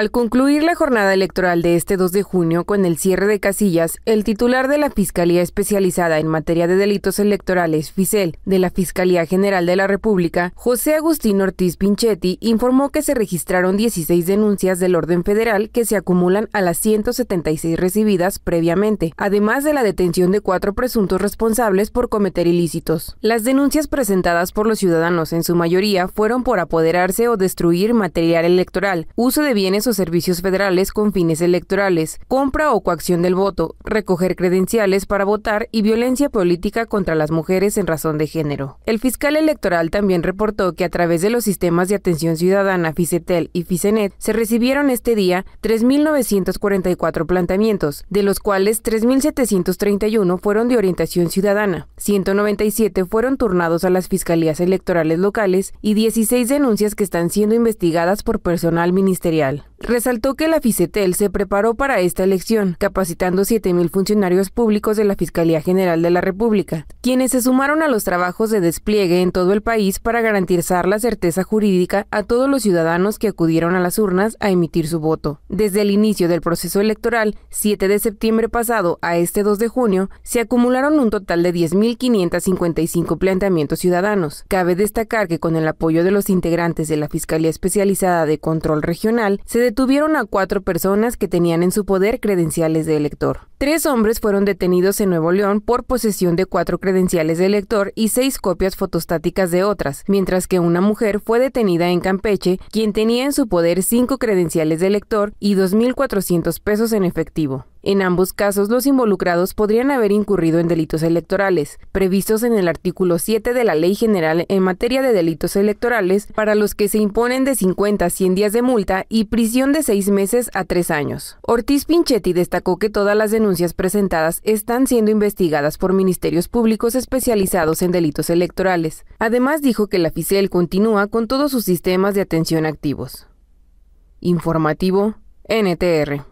Al concluir la jornada electoral de este 2 de junio con el cierre de casillas, el titular de la Fiscalía Especializada en Materia de Delitos Electorales, FICEL, de la Fiscalía General de la República, José Agustín Ortiz Pinchetti, informó que se registraron 16 denuncias del orden federal que se acumulan a las 176 recibidas previamente, además de la detención de cuatro presuntos responsables por cometer ilícitos. Las denuncias presentadas por los ciudadanos en su mayoría fueron por apoderarse o destruir material electoral, uso de bienes servicios federales con fines electorales, compra o coacción del voto, recoger credenciales para votar y violencia política contra las mujeres en razón de género. El fiscal electoral también reportó que a través de los sistemas de atención ciudadana FICETEL y FICENET se recibieron este día 3.944 planteamientos, de los cuales 3.731 fueron de orientación ciudadana, 197 fueron turnados a las fiscalías electorales locales y 16 denuncias que están siendo investigadas por personal ministerial. Resaltó que la FICETEL se preparó para esta elección, capacitando 7.000 funcionarios públicos de la Fiscalía General de la República, quienes se sumaron a los trabajos de despliegue en todo el país para garantizar la certeza jurídica a todos los ciudadanos que acudieron a las urnas a emitir su voto. Desde el inicio del proceso electoral, 7 de septiembre pasado a este 2 de junio, se acumularon un total de 10.555 planteamientos ciudadanos. Cabe destacar que con el apoyo de los integrantes de la Fiscalía Especializada de Control Regional, se Detuvieron a cuatro personas que tenían en su poder credenciales de elector. Tres hombres fueron detenidos en Nuevo León por posesión de cuatro credenciales de elector y seis copias fotostáticas de otras, mientras que una mujer fue detenida en Campeche, quien tenía en su poder cinco credenciales de elector y 2.400 pesos en efectivo. En ambos casos, los involucrados podrían haber incurrido en delitos electorales, previstos en el artículo 7 de la Ley General en materia de delitos electorales, para los que se imponen de 50 a 100 días de multa y prisión de seis meses a tres años. Ortiz Pinchetti destacó que todas las denuncias denuncias presentadas están siendo investigadas por ministerios públicos especializados en delitos electorales. Además, dijo que la FICEL continúa con todos sus sistemas de atención activos. Informativo NTR.